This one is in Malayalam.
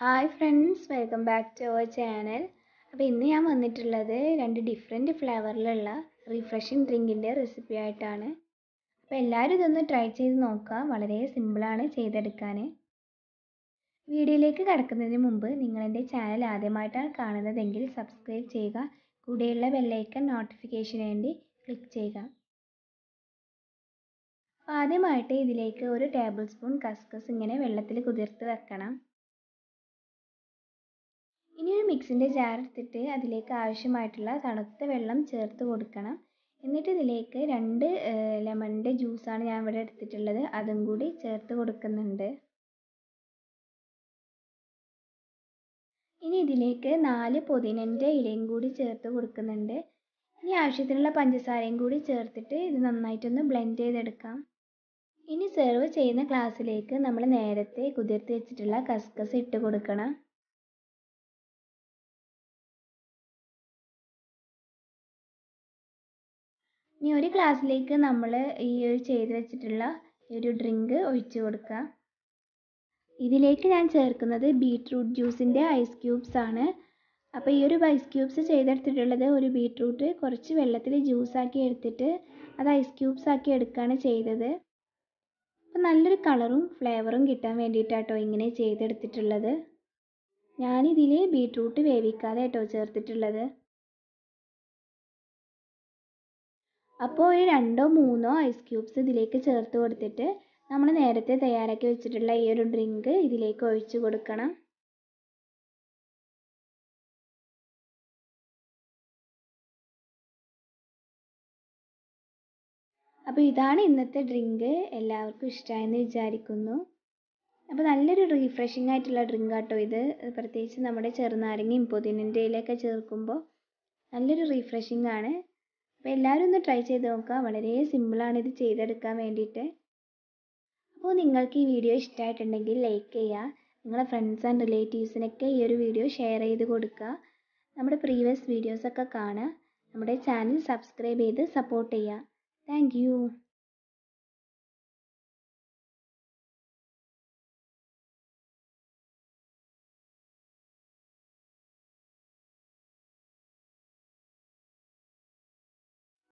hi friends welcome back to our channel അപ്പോൾ ഇന്ന് ഞാൻ വന്നിട്ടുള്ളത് രണ്ട് ഡിഫറെൻറ്റ് ഫ്ലേവറിലുള്ള റിഫ്രഷിങ് ഡ്രിങ്കിൻ്റെ റെസിപ്പി ആയിട്ടാണ് അപ്പോൾ എല്ലാവരും ഇതൊന്ന് ട്രൈ ചെയ്ത് നോക്കുക വളരെ സിമ്പിളാണ് ചെയ്തെടുക്കാൻ വീഡിയോയിലേക്ക് കടക്കുന്നതിന് മുമ്പ് നിങ്ങളെൻ്റെ ചാനൽ ആദ്യമായിട്ടാണ് കാണുന്നതെങ്കിൽ സബ്സ്ക്രൈബ് ചെയ്യുക കൂടെയുള്ള ബെല്ലൈക്കൺ നോട്ടിഫിക്കേഷന് വേണ്ടി ക്ലിക്ക് ചെയ്യുക ആദ്യമായിട്ട് ഇതിലേക്ക് ഒരു ടേബിൾ സ്പൂൺ കസ്കസ് ഇങ്ങനെ വെള്ളത്തിൽ കുതിർത്ത് വെക്കണം മിക്സിൻ്റെ ജാർ എടുത്തിട്ട് അതിലേക്ക് ആവശ്യമായിട്ടുള്ള തണുത്ത വെള്ളം ചേർത്ത് കൊടുക്കണം എന്നിട്ട് ഇതിലേക്ക് രണ്ട് ലെമണിൻ്റെ ജ്യൂസാണ് ഞാൻ ഇവിടെ എടുത്തിട്ടുള്ളത് അതും കൂടി ചേർത്ത് കൊടുക്കുന്നുണ്ട് ഇനി ഇതിലേക്ക് നാല് പുതിനൻ്റെ ഇലയും കൂടി ചേർത്ത് കൊടുക്കുന്നുണ്ട് ഇനി ആവശ്യത്തിനുള്ള പഞ്ചസാരയും കൂടി ചേർത്തിട്ട് ഇത് നന്നായിട്ടൊന്ന് ബ്ലെൻഡ് ചെയ്തെടുക്കാം ഇനി സെർവ് ചെയ്യുന്ന ഗ്ലാസ്സിലേക്ക് നമ്മൾ നേരത്തെ കുതിർത്ത് വെച്ചിട്ടുള്ള കസ്കസ് ഇട്ട് കൊടുക്കണം ഇനി ഒരു ഗ്ലാസ്സിലേക്ക് നമ്മൾ ഈ ഒരു ചെയ്ത് വെച്ചിട്ടുള്ള ഒരു ഡ്രിങ്ക് ഒഴിച്ച് കൊടുക്കുക ഇതിലേക്ക് ഞാൻ ചേർക്കുന്നത് ബീട്രൂട്ട് ജ്യൂസിൻ്റെ ഐസ് ക്യൂബ്സ് ആണ് അപ്പോൾ ഈ ഒരു ഐസ് ക്യൂബ്സ് ചെയ്തെടുത്തിട്ടുള്ളത് ഒരു ബീട്രൂട്ട് കുറച്ച് വെള്ളത്തിൽ ജ്യൂസാക്കി എടുത്തിട്ട് അത് ഐസ് ക്യൂബ്സ് ആക്കി എടുക്കുകയാണ് ചെയ്തത് അപ്പോൾ നല്ലൊരു കളറും ഫ്ലേവറും കിട്ടാൻ വേണ്ടിയിട്ടാട്ടോ ഇങ്ങനെ ചെയ്തെടുത്തിട്ടുള്ളത് ഞാനിതിൽ ബീട്രൂട്ട് വേവിക്കാതെ കേട്ടോ ചേർത്തിട്ടുള്ളത് അപ്പോൾ ഒരു രണ്ടോ മൂന്നോ ഐസ് ക്യൂബ്സ് ഇതിലേക്ക് ചേർത്ത് കൊടുത്തിട്ട് നമ്മൾ നേരത്തെ തയ്യാറാക്കി വെച്ചിട്ടുള്ള ഈ ഒരു ഡ്രിങ്ക് ഇതിലേക്ക് ഒഴിച്ചു കൊടുക്കണം അപ്പോൾ ഇതാണ് ഇന്നത്തെ ഡ്രിങ്ക് എല്ലാവർക്കും ഇഷ്ടമായെന്ന് വിചാരിക്കുന്നു അപ്പോൾ നല്ലൊരു റീഫ്രഷിംഗ് ആയിട്ടുള്ള ഡ്രിങ്ക് ആട്ടോ ഇത് പ്രത്യേകിച്ച് നമ്മുടെ ചെറുനാരങ്ങയും പുതിനൻ്റെ ഇലയൊക്കെ ചേർക്കുമ്പോൾ നല്ലൊരു റീഫ്രഷിംഗ് ആണ് അപ്പോൾ എല്ലാവരും ഒന്ന് ട്രൈ ചെയ്ത് നോക്കുക വളരെ സിമ്പിളാണ് ഇത് ചെയ്തെടുക്കാൻ വേണ്ടിയിട്ട് അപ്പോൾ നിങ്ങൾക്ക് ഈ വീഡിയോ ഇഷ്ടമായിട്ടുണ്ടെങ്കിൽ ലൈക്ക് ചെയ്യുക നിങ്ങളുടെ ഫ്രണ്ട്സ് ആൻഡ് റിലേറ്റീവ്സിനൊക്കെ ഈ ഒരു വീഡിയോ ഷെയർ ചെയ്ത് കൊടുക്കുക നമ്മുടെ പ്രീവിയസ് വീഡിയോസൊക്കെ കാണുക നമ്മുടെ ചാനൽ സബ്സ്ക്രൈബ് ചെയ്ത് സപ്പോർട്ട് ചെയ്യുക താങ്ക്